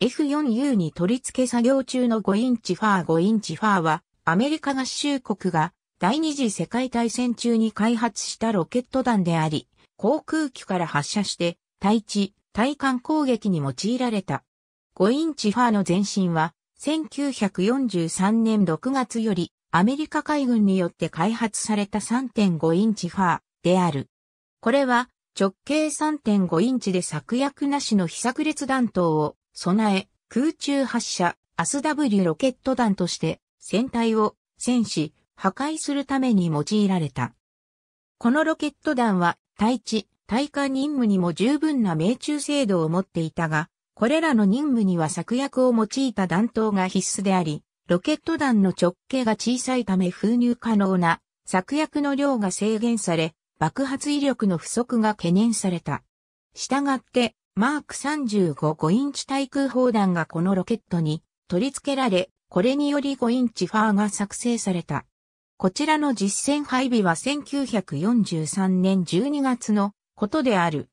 F4U に取り付け作業中の5インチファー5インチファーは、アメリカ合衆国が第二次世界大戦中に開発したロケット弾であり、航空機から発射して、対地、対艦攻撃に用いられた。5インチファーの前身は、1943年6月より、アメリカ海軍によって開発された3.5インチファーである。これは、直径3.5インチで策略なしの非炸裂弾頭を備え、空中発射、アス w ロケット弾として、船体を、戦死、破壊するために用いられた。このロケット弾は、対地、対艦任務にも十分な命中精度を持っていたが、これらの任務には策略を用いた弾頭が必須であり、ロケット弾の直径が小さいため封入可能な策略の量が制限され、爆発威力の不足が懸念された。したがって、マーク35 5インチ対空砲弾がこのロケットに取り付けられ、これにより5インチファーが作成された。こちらの実戦配備は1943年12月のことである。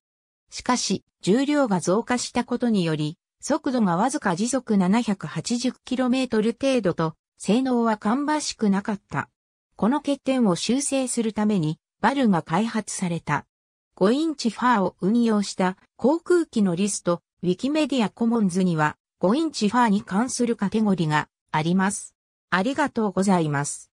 しかし、重量が増加したことにより、速度がわずか時速 780km 程度と、性能は芳しくなかった。この欠点を修正するために、バルが開発された。5インチファーを運用した航空機のリスト、ウィキメディアコモンズには5インチファーに関するカテゴリがあります。ありがとうございます。